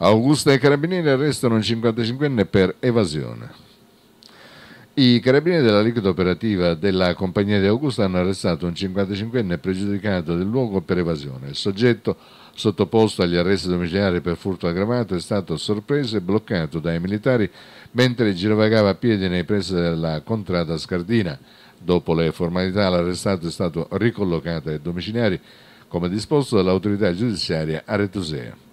Augusta e i carabinieri arrestano un 55enne per evasione. I carabinieri della liquida operativa della compagnia di Augusta hanno arrestato un 55enne pregiudicato del luogo per evasione. Il soggetto sottoposto agli arresti domiciliari per furto aggravato, è stato sorpreso e bloccato dai militari mentre girovagava a piedi nei pressi della contrada Scardina. Dopo le formalità l'arrestato è stato ricollocato ai domiciliari come disposto dall'autorità giudiziaria a Retusea.